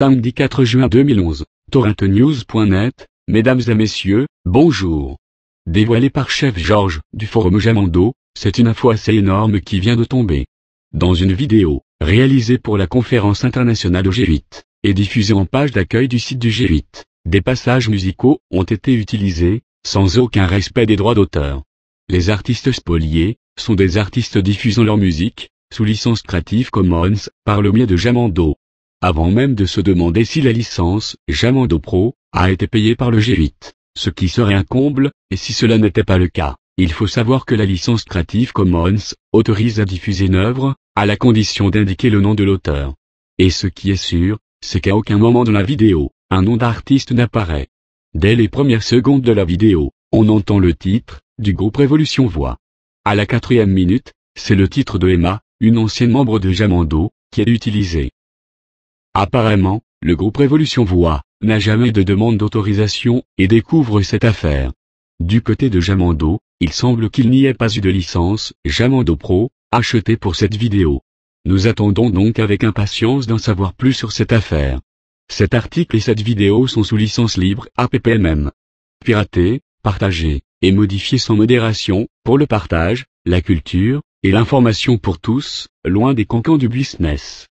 Samedi 4 juin 2011, torrentnews.net, Mesdames et Messieurs, bonjour. Dévoilé par chef Georges du forum Jamando, c'est une info assez énorme qui vient de tomber. Dans une vidéo, réalisée pour la conférence internationale au G8, et diffusée en page d'accueil du site du G8, des passages musicaux ont été utilisés, sans aucun respect des droits d'auteur. Les artistes spoliés, sont des artistes diffusant leur musique, sous licence Creative Commons, par le biais de Jamando avant même de se demander si la licence Jamando Pro a été payée par le G8, ce qui serait un comble, et si cela n'était pas le cas, il faut savoir que la licence Creative Commons autorise à diffuser une œuvre, à la condition d'indiquer le nom de l'auteur. Et ce qui est sûr, c'est qu'à aucun moment dans la vidéo, un nom d'artiste n'apparaît. Dès les premières secondes de la vidéo, on entend le titre, du groupe Révolution Voix. À la quatrième minute, c'est le titre de Emma, une ancienne membre de Jamando, qui est utilisé. Apparemment, le groupe Révolution Voix n'a jamais de demande d'autorisation et découvre cette affaire. Du côté de Jamando, il semble qu'il n'y ait pas eu de licence Jamando Pro achetée pour cette vidéo. Nous attendons donc avec impatience d'en savoir plus sur cette affaire. Cet article et cette vidéo sont sous licence libre APPMM. Pirater, partager, et modifier sans modération, pour le partage, la culture, et l'information pour tous, loin des cancans du business.